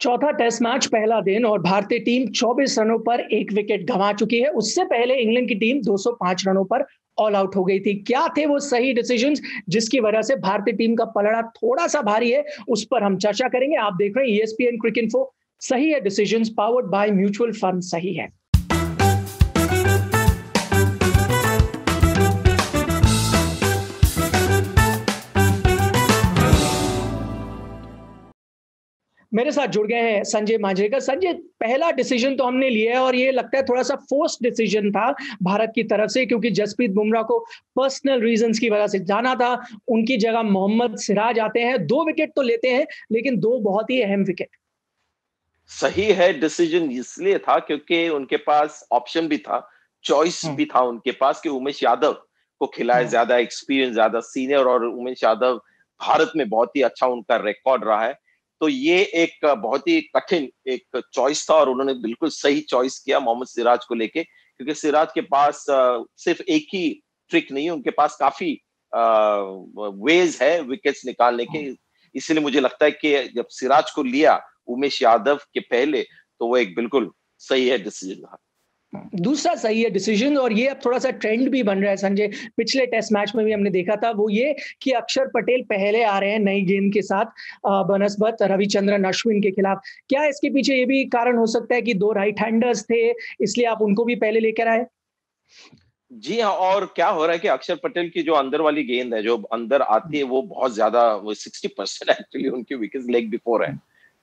चौथा test match पहला दिन और भारतीय टीम 24 रनों पर एक विकेट गंवा चुकी है उससे पहले इंग्लैंड की टीम 205 रनों पर ऑल आउट हो गई थी क्या थे वो सही डिसीजन जिसकी वजह से भारतीय टीम का पलड़ा थोड़ा सा भारी है उस पर हम चर्चा करेंगे आप देख रहे हैं ईएसपीएन क्रिकेट इन्फो सही है decision powered by mutual fund सही है मेरे साथ जुड़ गए हैं संजय मांजरेकर संजय पहला डिसीजन तो हमने लिया है और ये लगता है थोड़ा सा फोर्स डिसीजन था भारत की तरफ से क्योंकि जसप्रीत बुमराह को पर्सनल रीजन की वजह से जाना था उनकी जगह मोहम्मद सिराज आते हैं दो विकेट तो लेते हैं लेकिन दो बहुत ही अहम विकेट सही है डिसीजन इसलिए था क्योंकि उनके पास ऑप्शन भी था चॉइस हम्म। भी था उनके पास कि उमेश यादव को खिलाए हम्म। ज्यादा एक्सपीरियंस ज्यादा सीनियर और उमेश यादव भारत में बहुत ही अच्छा उनका रिकॉर्ड रहा है तो ये एक बहुत ही कठिन एक चॉइस था और उन्होंने बिल्कुल सही चॉइस किया मोहम्मद सिराज को लेके क्योंकि सिराज के पास सिर्फ एक ही ट्रिक नहीं उनके पास काफी वेज है विकेट्स निकालने के हाँ। इसलिए मुझे लगता है कि जब सिराज को लिया उमेश यादव के पहले तो वो एक बिल्कुल सही है डिसीजन रहा दूसरा सही है डिसीजन और ये अब थोड़ा सा ट्रेंड भी बन रहा है संजय पिछले टेस्ट मैच में भी हमने देखा था वो ये कि अक्षर पटेल पहले आ रहे हैं नई गेंद के साथ बनस्बत रविचंद्रन अश्विन के खिलाफ क्या इसके पीछे ये भी कारण हो सकता है कि दो राइट हैंडर्स थे इसलिए आप उनको भी पहले लेकर आए जी हाँ और क्या हो रहा है कि अक्षर पटेल की जो अंदर वाली गेंद है जो अंदर आती है वो बहुत ज्यादा वो सिक्सटी परसेंट एक्चुअली उनकी विकेट लेग बिफोर है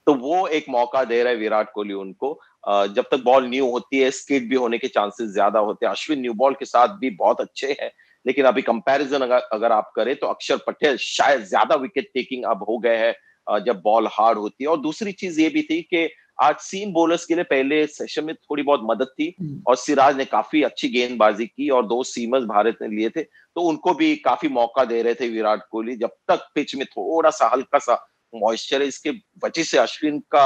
तो वो एक मौका दे रहा है विराट कोहली उनको जब तक बॉल न्यू होती है स्किड भी होने के चांसेस ज्यादा होते हैं अश्विन न्यू बॉल के साथ भी बहुत अच्छे हैं लेकिन अभी कंपैरिजन अगर अगर आप करें तो अक्षर पटेल शायद ज्यादा विकेट टेकिंग अब हो गए हैं जब बॉल हार्ड होती है और दूसरी चीज ये भी थी कि आज सीम बोलर्स के लिए पहले सेशन में थोड़ी बहुत मदद थी हम्म। और सिराज ने काफी अच्छी गेंदबाजी की और दो सीमर्स भारत ने लिए थे तो उनको भी काफी मौका दे रहे थे विराट कोहली जब तक पिच में थोड़ा सा हल्का सा मॉइस्चर है इसके वजह से अश्विन का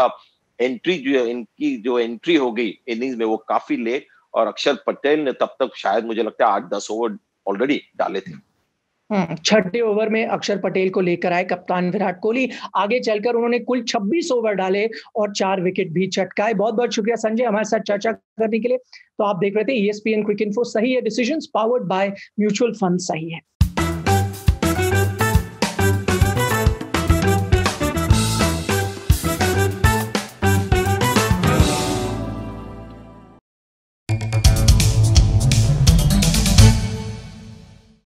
एंट्री जो इनकी जो एंट्री हो गई इनिंग्स में वो काफी लेट और अक्षर पटेल ने तब तक शायद मुझे लगता है आठ दस ओवर ऑलरेडी डाले थे छठे ओवर में अक्षर पटेल को लेकर आए कप्तान विराट कोहली आगे चलकर उन्होंने कुल 26 ओवर डाले और चार विकेट भी चटकाए बहुत बहुत शुक्रिया संजय हमारे साथ चर्चा करने के लिए तो आप देख रहे थे ईएसपीएन क्विक इन्फो सही है decisions powered by mutual fund सही है